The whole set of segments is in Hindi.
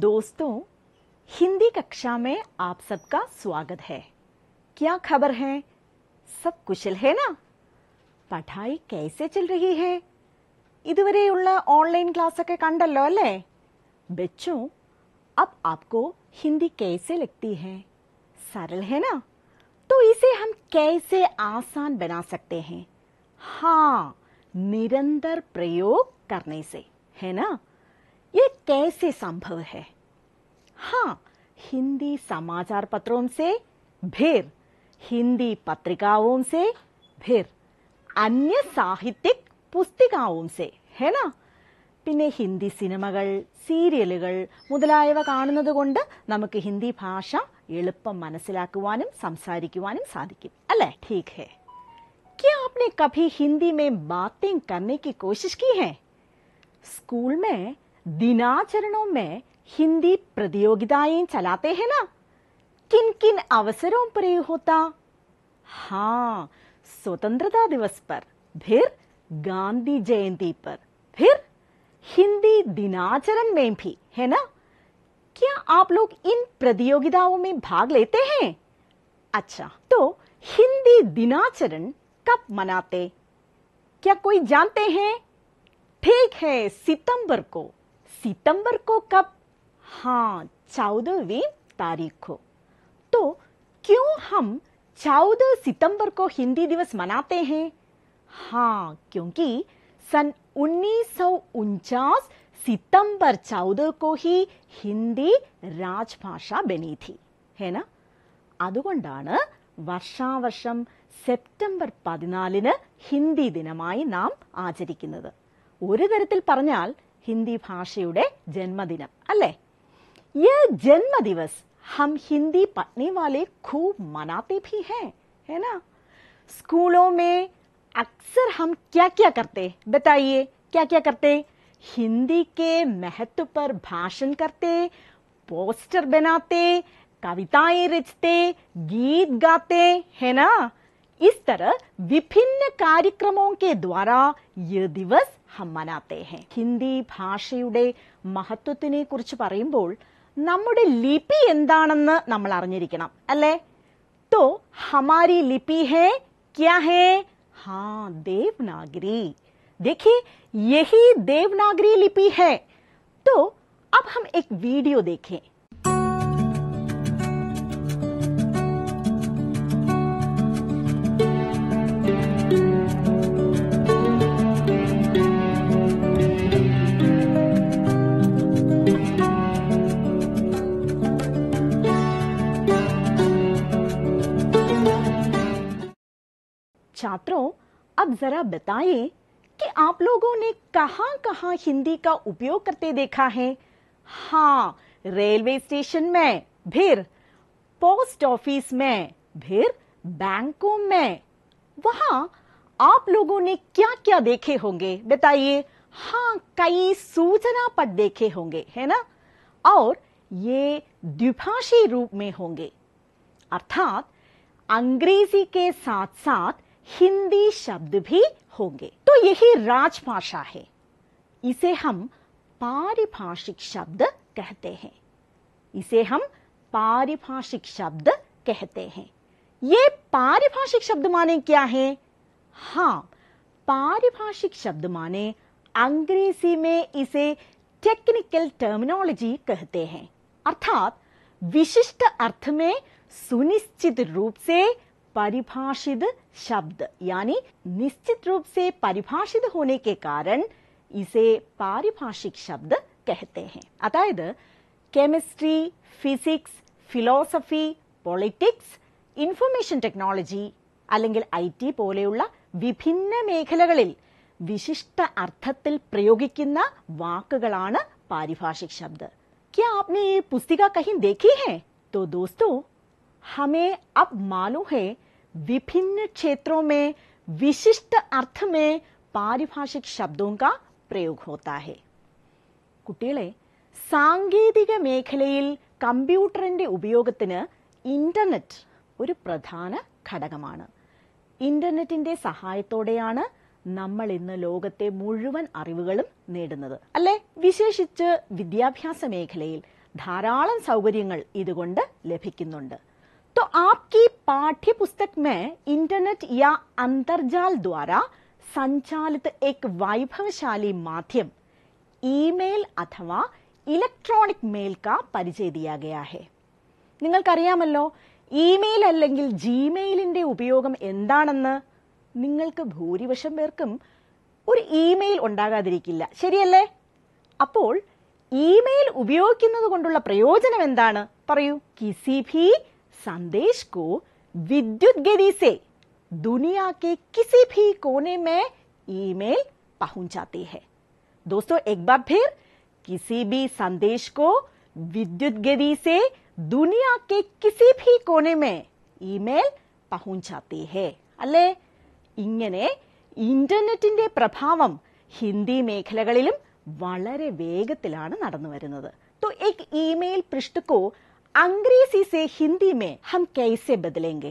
दोस्तों हिंदी कक्षा में आप सबका स्वागत है क्या खबर है सब कुशल है ना पढ़ाई कैसे चल रही है इधर ऑनलाइन क्लास ഒക്കെ കണ്ടല്ലോ അല്ലേ अब आपको हिंदी कैसे लगती है सरल है ना तो इसे हम कैसे आसान बना सकते हैं हाँ निरंतर प्रयोग करने से है ना ये कैसे संभव है हाँ हिंदी समाचार पत्रों से भीड़ हिंदी पत्रिकाओं से भीड़ अन्य साहित्यिक പുസ്തികാവും സേ ഹേന പിന്നെ ഹിന്ദി സിനിമകൾ സീരിയലുകൾ മുതലായവ കാണുന്നത് കൊണ്ട് നമുക്ക് ഹിന്ദി ഭാഷ എളുപ്പം മനസ്സിലാക്കുവാനും സംസാരിക്കുവാനും സാധിക്കും അല്ലേ ठीक है क्या आपने कभी हिंदी में बातें करने की कोशिश की है स्कूल में दिनाचरणों में हिंदी प्रतियोगिताएं चलाते हैं ना किन किन अवसरों पर होता हाँ स्वतंत्रता दिवस पर फिर गांधी जयंती पर फिर हिंदी दिनाचरण में भी है ना क्या आप लोग इन प्रतियोगिताओं में भाग लेते हैं अच्छा तो हिंदी दिनाचरण कब मनाते क्या कोई जानते हैं ठीक है सितंबर को सितंबर को कब हाँ चौदहवीं तारीख को तो क्यों हम चौदह सितंबर को हिंदी दिवस मनाते हैं हाँ क्योंकि सन उन्नीस सितंबर चौदह को ही हिंदी राजभाषा बनी थी है ना അതുകൊണ്ടാണ് വർഷാവർഷം സെപ്റ്റംബർ പതിനാലിന് ഹിന്ദി ദിനമായി നാം ആചരിക്കുന്നത് ഒരു തരത്തിൽ പറഞ്ഞാൽ हिंदी जन्मदिन अल यह जन्म दिवस हम हिंदी पढ़ने वाले खूब मनाते भी हैं है ना स्कूलों में अक्सर हम क्या क्या करते बताइए क्या क्या करते हिंदी के महत्व पर भाषण करते पोस्टर बनाते कविताएं रचते गीत गाते है ना इस तरह विभिन्न कार्यक्रमों के द्वारा यह दिवस ഹം ഹെ ഹിന്ദി ഭാഷയുടെ മഹത്വത്തിനെ കുറിച്ച് പറയുമ്പോൾ നമ്മുടെ ലിപി എന്താണെന്ന് നമ്മൾ അറിഞ്ഞിരിക്കണം അല്ലേ തോ ഹമാരി ലിപി ഹേ ക്യാ ഹേ ഹാ ദേവനാഗരി देखिए യഹി ദേവനാഗരി ലിപി है തോ अब ഹം एक വീഡിയോ ദേഖേ छात्रों अब जरा बताइए कि आप लोगों ने कहां कहां हिंदी का उपयोग करते देखा है हाँ रेलवे स्टेशन में फिर पोस्ट ऑफिस में फिर बैंकों में वहां आप लोगों ने क्या क्या देखे होंगे बताइए हाँ कई सूचना पद देखे होंगे है ना और ये द्विभाषी रूप में होंगे अर्थात अंग्रेजी के साथ साथ हिंदी शब्द भी होंगे तो यही राजभाषा है इसे हम पारिभाषिक शब्द कहते हैं इसे हम पारिभाषिक शब्द कहते हैं ये पारिभाषिक शब्द माने क्या है हाँ पारिभाषिक शब्द माने अंग्रेजी में इसे टेक्निकल टर्मिनोलॉजी कहते हैं अर्थात विशिष्ट अर्थ में सुनिश्चित रूप से परिभाषित शब्द यानी निश्चित रूप से परिभाषित होने के कारण इसे पारिभाषिक शब्द कहते हैं अतः chemistry physics philosophy politics information technology അല്ലെങ്കിൽ ഐ ടി പോലെയുള്ള വിഭിന്ന മേഖലകളിൽ വിശിഷ്ട അർത്ഥത്തിൽ പ്രയോഗിക്കുന്ന വാക്കുകളാണ് പാരിഭാഷിക് ശബ്ദ് क्या आपने ये पुस्तिका कहीं देखी है तो दोस्तों हमें अब मालूम है विभिन्न क्षेत्रों में विशिष्ट अर्थ में പാരിഭാഷിക് ശബ്ദവും കാ പ്രയോഗ ഹോത്താഹെ കുട്ടികളെ സാങ്കേതിക മേഖലയിൽ കമ്പ്യൂട്ടറിൻ്റെ ഉപയോഗത്തിന് ഇൻ്റർനെറ്റ് ഒരു പ്രധാന ഘടകമാണ് ഇൻ്റർനെറ്റിൻ്റെ സഹായത്തോടെയാണ് നമ്മൾ ഇന്ന് ലോകത്തെ മുഴുവൻ അറിവുകളും നേടുന്നത് അല്ലെ വിശേഷിച്ച് വിദ്യാഭ്യാസ മേഖലയിൽ ധാരാളം സൗകര്യങ്ങൾ ഇതുകൊണ്ട് ലഭിക്കുന്നുണ്ട് तो आपकी पाठ्य पुस्तक में इंटरनेट या अंतरजाल द्वारा संचालित एक वैभवशाली माध्यम ईमेल अथवा ഇലക്ട്രോണിക് മെയിൽ കാ दिया गया है നിങ്ങൾക്ക് നിങ്ങൾക്കറിയാമല്ലോ ഇമെയിൽ അല്ലെങ്കിൽ ജിമെയിലിന്റെ ഉപയോഗം എന്താണെന്ന് നിങ്ങൾക്ക് ഭൂരിപക്ഷം പേർക്കും ഒരു ഇമെയിൽ ഉണ്ടാകാതിരിക്കില്ല ശരിയല്ലേ അപ്പോൾ ഇമെയിൽ ഉപയോഗിക്കുന്നത് കൊണ്ടുള്ള പ്രയോജനം എന്താണ് പറയൂ കിസി ഭീ संदेश को विद्युत गिरी से दुनिया के किसी भी कोने में ईमेल पहुंचाते हैं दोस्तों एक बार फिर किसी भी संदेश को विद्युत गिरी से दुनिया के किसी भी कोने में ईमेल पहुंचाते हैं अले ഇങ്ങനെ इंटरनेट പ്രഭാവം ഹിന്ദി മേഖലകളിലും വളരെ വേഗത്തിലാണ് നടന്നു तो एक ईमेल पृष्ठ को अंग्रेजी से हिंदी में हम कैसे बदलेंगे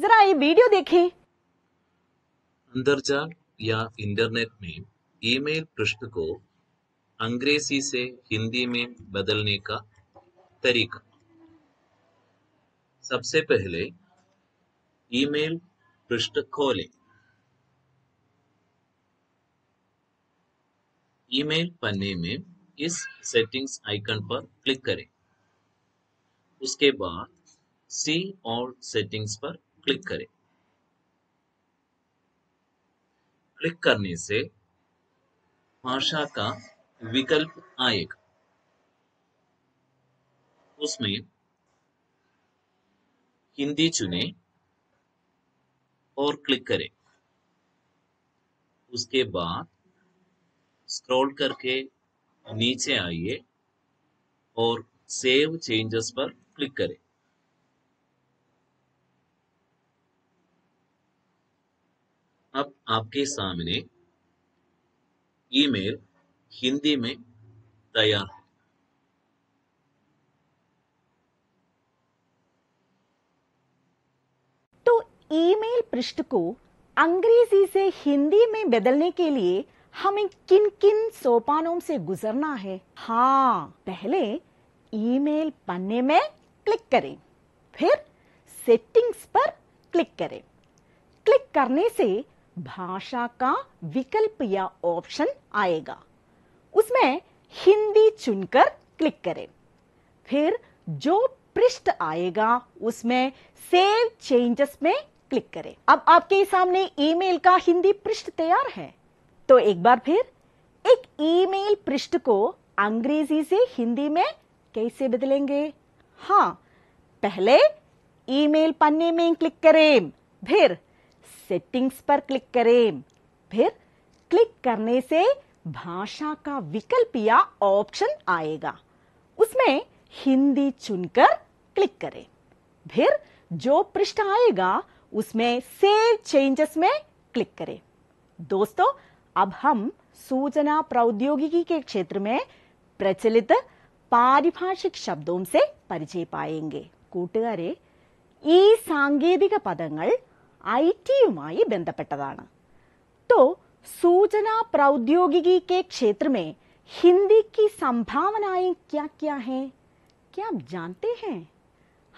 जरा ये वीडियो देखें अंतरजाल या इंटरनेट में ईमेल पृष्ठ को अंग्रेजी से हिंदी में बदलने का तरीका सबसे पहले ईमेल पृष्ठ खोलें ईमेल पन्ने में इस सेटिंग्स आइकन पर क्लिक करें उसके बाद सी और सेटिंग्स पर क्लिक करें क्लिक करने से भाषा का विकल्प आएगा उसमें हिंदी चुने और क्लिक करें उसके बाद स्क्रॉल करके नीचे आइए और सेव चेंजेस पर क्लिक करें अब आपके सामने ईमेल हिंदी में तैयार है तो ईमेल पृष्ठ को अंग्रेजी से हिंदी में बदलने के लिए हमें किन किन सोपानों से गुजरना है हाँ पहले ईमेल पन्ने में क्लिक करें फिर सेटिंग्स पर क्लिक करें क्लिक करने से भाषा का विकल्प या ऑप्शन आएगा उसमें हिंदी चुनकर क्लिक करें फिर जो पृष्ठ आएगा उसमें सेव चेंजेस में क्लिक करें अब आपके सामने ईमेल का हिंदी पृष्ठ तैयार है तो एक बार फिर एक ईमेल पृष्ठ को अंग्रेजी से हिंदी में कैसे बदलेंगे हाँ पहले ईमेल पन्ने में क्लिक करें फिर सेटिंग्स पर क्लिक करें फिर क्लिक करने से भाषा का विकल्प या ऑप्शन आएगा उसमें हिंदी चुनकर क्लिक करें फिर जो पृष्ठ आएगा उसमें सेव चेंजेस में क्लिक करें दोस्तों अब हम सूचना प्रौद्योगिकी के क्षेत्र में प्रचलित पारिभाषिक शब्दों से परिचय पाएंगे കൂട്ടുകാരെ ഈ സാങ്കേതിക പദങ്ങൾ ഐ तो सूचना प्रौद्योगिकी के क्षेत्र में हिंदी की संभावनाएं क्या क्या हैं क्या आप जानते हैं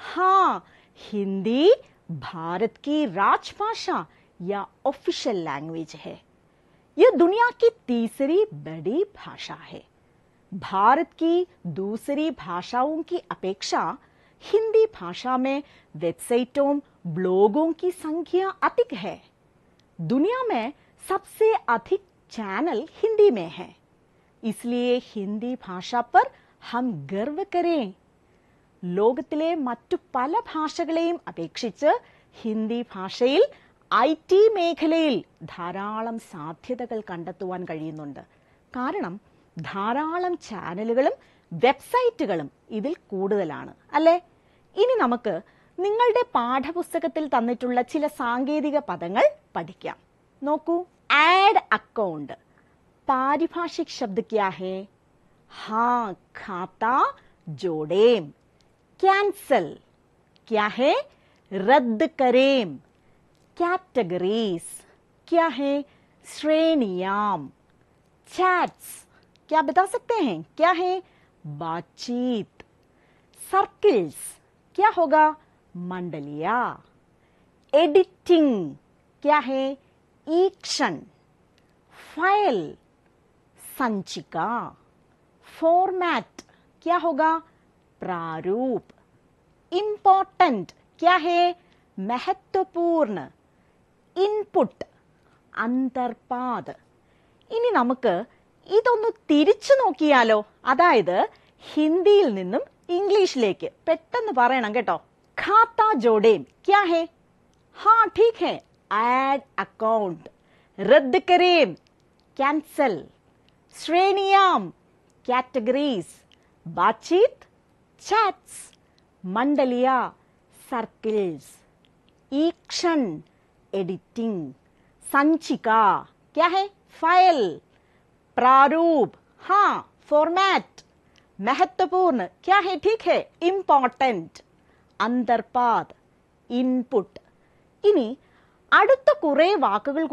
हाँ हिंदी भारत की राजभाषा या ऑफिशियल लैंग्वेज है यह दुनिया की तीसरी बड़ी भाषा है भारत की दूसरी भाषाओं की अपेक्षा हिंदी भाषा में वेबसाइटों ब्लॉगों की संख्या अधिक है दुनिया में सबसे अधिक चैनल हिंदी में है इसलिए हिंदी भाषा पर हम गर्व करें ലോകത്തിലെ മറ്റു പല ഭാഷകളെയും അപേക്ഷിച്ച് ഹിന്ദി ഭാഷയിൽ ഐ ടി മേഖലയിൽ ധാരാളം സാധ്യതകൾ കണ്ടെത്തുവാൻ കഴിയുന്നുണ്ട് കാരണം ധാരാളം ചാനലുകളും വെബ്സൈറ്റുകളും ഇതിൽ കൂടുതലാണ് അല്ലേ ഇനി നമുക്ക് നിങ്ങളുടെ പാഠപുസ്തകത്തിൽ തന്നിട്ടുള്ള ചില സാങ്കേതിക പദങ്ങൾ പഠിക്കാം നോക്കൂ ആഡ് അക്കൗണ്ട് പാരിഭാഷിക് ശബ്ദ ക്യാ ഹേ ഹാ ഖാത്ത ജോഡേം ക്യാൻസൽ ക്യാ ഹേ റദ്ദ് കരേം കാറ്റഗറീസ് ക്യാ ഹേ श्रेणियाम चैट्स क्या बता सकते हैं क्या है बातचीत सर्किल्स क्या होगा मंडलिया एडिटिंग क्या है ईक्षण फाइल संचिका फॉर्मेट क्या होगा प्रारूप इंपॉर्टेंट क्या है महत्वपूर्ण इनपुट अंतर्पाद इन नमक ഇതൊന്ന് തിരിച്ചു നോക്കിയാലോ അതായത് ഹിന്ദിയിൽ നിന്നും ഇംഗ്ലീഷിലേക്ക് പെട്ടെന്ന് പറയണം കേട്ടോ ഖാത്ത ജോഡേം ക്യാ ഹേ ഹാ ഠീക് ഹേ ആഡ് അക്കൗണ്ട് റദ്ദ് കരേം ക്യാൻസൽ ശ്രേണിയാം കാറ്റഗറീസ് ബാച്ചീത്ത് ചാറ്റ്സ് മണ്ഡലിയ സർക്കിൾസ് ഈക്ഷൻ എഡിറ്റിംഗ് സഞ്ചിക ക്യാ ഹേ ഫയൽ प्रारूप हाँ फॉर्मेट महत्वपूर्ण क्या है ठीक है इंपॉर्टेंट അന്തർപാദ് ഇൻപുട്ട് ഇനി അടുത്ത കുറേ വാക്കുകൾ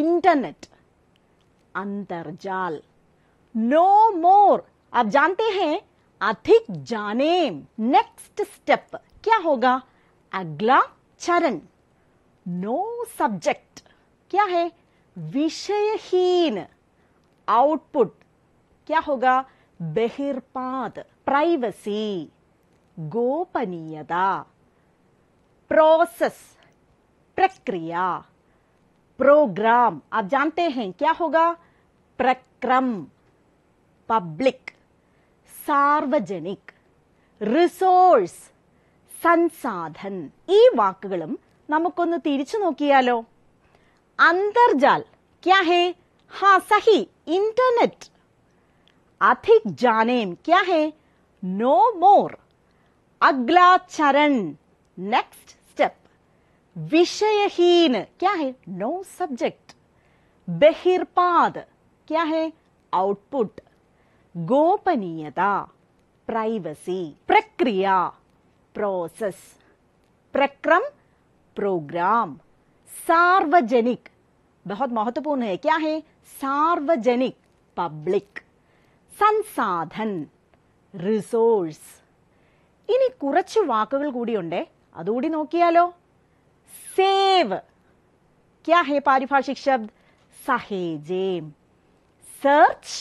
इंटरनेट अंतर्जाल नो मोर आप जानते हैं अधिक जाने नेक्स्ट स्टेप क्या होगा अगला चरण नो सब्जेक्ट क्या है विषयहीन आउटपुट क्या होगा बहिर्पात प्राइवेसी गोपनीयता प्रोसेस प्रक्रिया प्रोग्राम आप जानते हैं क्या होगा प्रक्रम पब्लिक സാർവജനിക് റിസോഴ്സ് സംസാധൻ ഈ വാക്കുകളും നമുക്കൊന്ന് തിരിച്ചു നോക്കിയാലോ अंतरजाल क्या है हाँ सही इंटरनेट अधिक जानेम क्या है नो मोर अगला चरण नेक्स्ट स्टेप विषयहीन क्या है नो सब्जेक्ट बहिर्पाद क्या है आउटपुट गोपनीयता प्राइवेसी प्रक्रिया प्रोसेस प्रक्रम प्रोग्राम सार्वजनिक बहुत महत्वपूर्ण है क्या है सार्वजनिक पब्लिक സംസാധൻ റിസോഴ്സ് ഇനി കുറച്ച് വാക്കുകൾ കൂടിയുണ്ട് അതുകൂടി നോക്കിയാലോ സേവ് ക്യാ ഹേ പാരിഭാഷിക് ശബ്ദ് സഹേജേം സെർച്ച്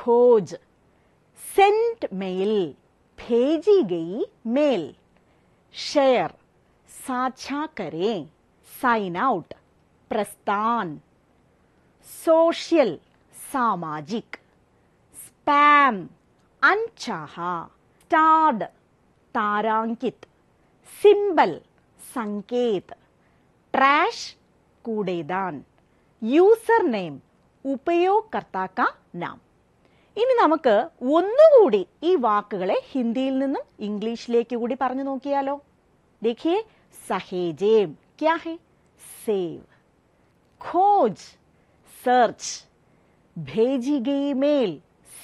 खोज सेंट मेल भेजी गई मेल शेयर साझा करें സൈൻ ഔട്ട് പ്രസ്ഥാൻ സോഷ്യൽ സാമാജിക് സ്പാം അൻചാഹ സ്റ്റാർഡ് താരാങ്കിത് സിംബൽ സങ്കേത് ട്രാഷ് കൂടേദാൻ യൂസർ നെയിം ഉപയോഗകർത്താക്ക നാം ഇനി നമുക്ക് ഒന്നുകൂടി ഈ വാക്കുകളെ ഹിന്ദിയിൽ നിന്നും ഇംഗ്ലീഷിലേക്ക് കൂടി പറഞ്ഞു നോക്കിയാലോ ദേഖിയേ സഹേജേം ക്യാ ഹേ सेव खोज सर्च भेजी गई मेल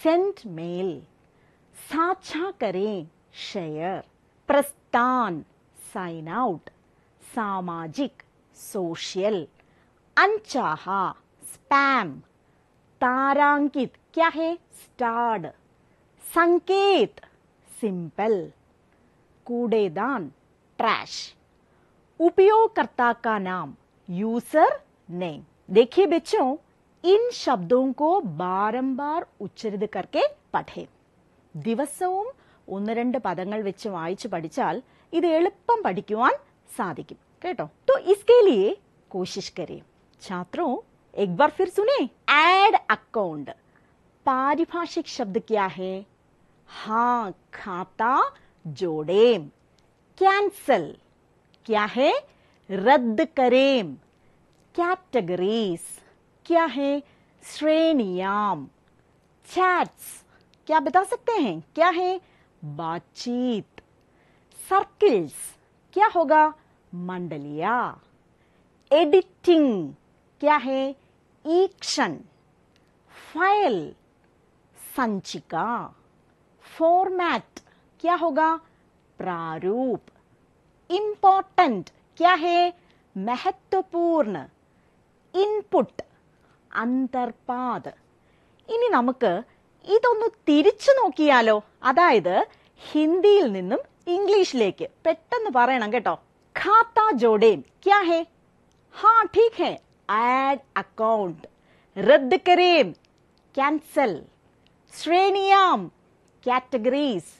सेंट मेल साझा करें शेयर प्रस्थान साइन आउट सामाजिक सोशल अनचाहा स्पैम तारांकित क्या है स्टार्ड संकेत सिंपल कूड़ेदान ट्रैश उपयोगकर्ता का नाम यूजर नेम देखिए बच्चों इन शब्दों को बारंबार उच्चरित करके പഠേ ദിവസവും ഒന്ന് രണ്ട് പദങ്ങൾ വെച്ച് വായിച്ചു പഠിച്ചാൽ ഇത് എളുപ്പം പഠിക്കുവാൻ സാധിക്കും കേട്ടോ तो इसके लिए कोशिश करें छात्रों एक बार फिर सुने ऐड अकाउंट पारिभाषिक शब्द क्या है हाँ खाता जोड़े कैंसल क्या है रद्द करें कैटेगरीज क्या है श्रेणियाम चैट्स क्या बता सकते हैं क्या है बातचीत सर्किल्स क्या होगा मंडलिया एडिटिंग क्या है ईक्षण फाइल संचिका फॉर्मेट क्या होगा प्रारूप इंपॉर्टेंट क्या है महत्വപൂർണ്ണ ഇൻപുട്ട് അന്തർപാത് ഇനി നമുക്ക് ഇതൊന്ന് തിരിച്ചു നോക്കിയാലോ അതായത് ഹിന്ദിയിൽ നിന്നും ഇംഗ്ലീഷിലേക്ക് പെട്ടെന്ന് പറയണം കേട്ടോ ഖാത്ത ജോഡേം ക്യാ ഹേ ഹാ ഠീക് ഹേ ആഡ് അക്കൗണ്ട് റദ്ദ് കരേം ക്യാൻസൽ ശ്രേണിയാം കാറ്റഗറീസ്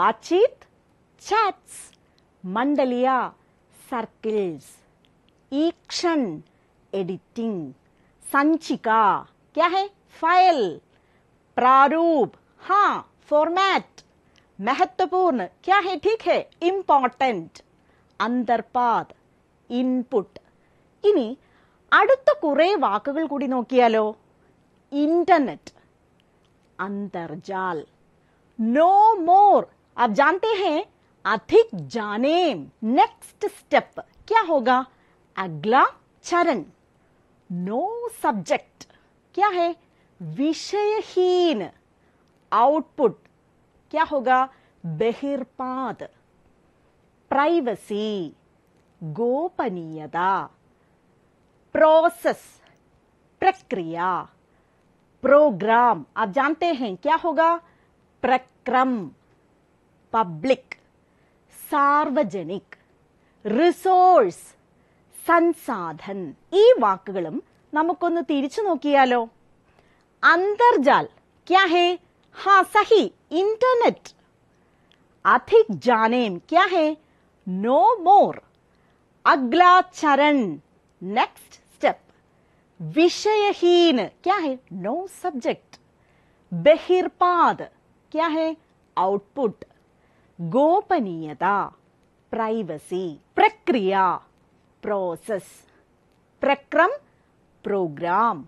ബാത്ചീത് ചാറ്റ്സ് മണ്ഡലിയ सर्किल्स ईक्षण एडिटिंग संचिका क्या है फाइल प्रारूप हाँ फॉर्मेट महत्वपूर्ण क्या है ठीक है इंपॉर्टेंट അന്തർപാത് इनपुट ഇനി അടുത്ത കുറേ വാക്കുകൾ इंटरनेट अंतर्जाल नो मोर आप जानते हैं अधिक जाने नेक्स्ट स्टेप क्या होगा अगला चरण नो सब्जेक्ट क्या है विषयहीन आउटपुट क्या होगा बहिर्पाद प्राइवेसी गोपनीयता प्रोसेस प्रक्रिया प्रोग्राम आप जानते हैं क्या होगा प्रक्रम पब्लिक സാർവജനിക് റിസോഴ്സ് സൻസാധൻ ഈ വാക്കുകളും നമുക്കൊന്ന് തിരിച്ചു നോക്കിയാലോ അന്തർജാൽ ക്യാ ഹേ ഹാ സഹി ഇന്റർനെറ്റ് അധിക് ജാനേം ക്യാ ഹേ നോ മോർ അഗ്ലാ ചരൺ നെക്സ്റ്റ് സ്റ്റെപ്പ് വിഷയഹീൻ ക്യാ ഹേ നോ സബ്ജക്ട് ബഹിർപാദ് ക്യാ ഹേ ഔട്ട്പുട്ട് ഗോപനീയത പ്രൈവസി പ്രക്രിയ പ്രോസസ് പ്രക്രം പ്രോഗ്രാം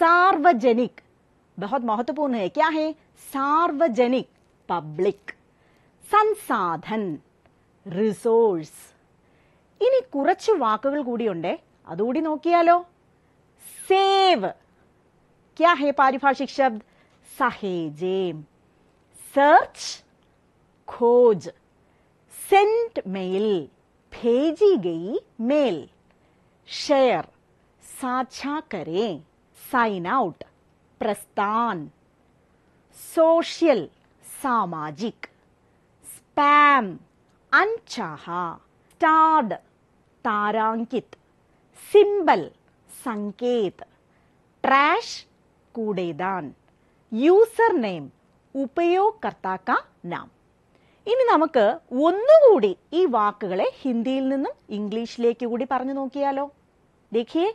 സാർവജനിക് बहुत മഹത്വപൂർണ്ണ है क्या है सार्वजनिक पब्लिक സംസാധൻ റിസോഴ്സ് ഇനി കുറച്ച് വാക്കുകൾ കൂടിയുണ്ട് അതുകൂടി നോക്കിയാലോ സേവ് ക്യാ ഹേ പാരിഭാഷിക് ശബ്ദ് സഹേജേം സെർച്ച് खोज सेंट मेल भेजी गई मेल शेयर साझा करें साइन आउट प्रस्थान सोशल सामाजिक स्पैम अनचाहा स्टार्ड तारांकित सिंबल संकेत ट्रैश कूड़ेदान यूजर नेम उपयोगकर्ता का नाम ഇനി നമുക്ക് ഒന്നുകൂടി ഈ വാക്കുകളെ ഹിന്ദിയിൽ നിന്നും ഇംഗ്ലീഷിലേക്ക് കൂടി പറഞ്ഞു നോക്കിയാലോ देखिए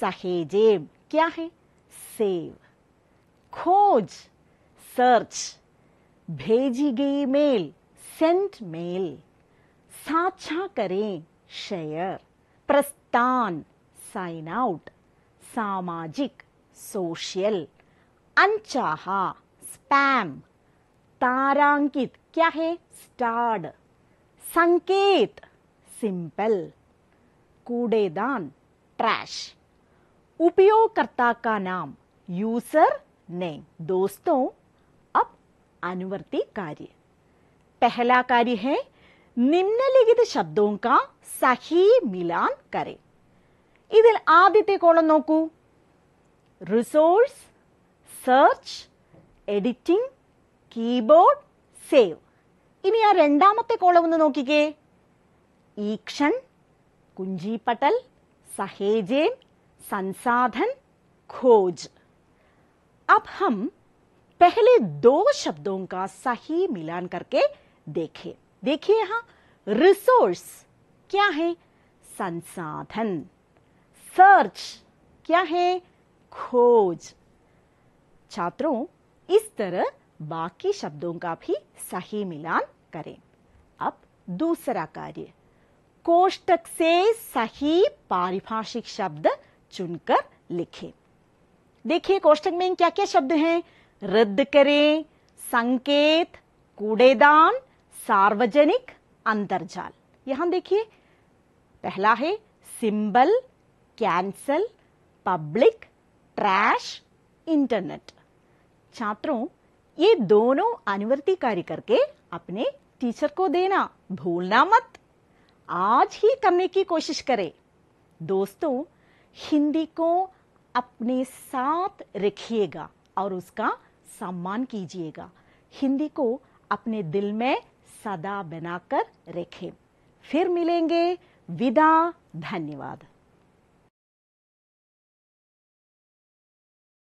സഹേജേം क्या है सेव खोज सर्च भेजी गई मेल सेंट मेल साझा करें शेयर प्रस्थान साइन आउट सामाजिक सोशल अनचाहा स्पैम तारांकित क्या है स्टार्ड संकेत सिंपल कूड़ेदान ट्रैश उपयोगकर्ता का नाम यूजर नेम दोस्तों अब अनुवर्ती कार्य पहला कार्य है निम्नलिखित शब्दों का सही मिलान करें ഇതിൽ ആദ്യത്തെ കോളം नोकू resource search editing keyboard save ഇനി ആ രണ്ടാമത്തെ കോളം ഒന്ന് നോക്കിക്കേ ഈക്ഷൻ കുഞ്ചി പട്ടൽ സഹേജേൻ संसाधन खोज अब हम पहले दो शब्दों का सही मिलान करके देखें देखिए यहां रिसोर्स क्या है संसाधन सर्च क्या है खोज छात्रों इस तरह बाकी शब्दों का भी सही मिलान करें अब दूसरा कार्य कोष्टक से सही पारिभाषिक शब्द चुनकर लिखें देखिए कोष्टक में क्या क्या शब्द हैं रद्द करें संकेत कूड़ेदान सार्वजनिक अंतरजाल यहां देखिए पहला है symbol cancel public trash internet छात्रों ये दोनों अनुवर्ती कार्य करके अपने टीचर को देना भूलना मत आज ही करने की कोशिश करें दोस्तों हिंदी को अपने साथ रखिएगा और उसका सम्मान कीजिएगा हिंदी को अपने दिल में सदा बनाकर रखें फिर मिलेंगे विदा धन्यवाद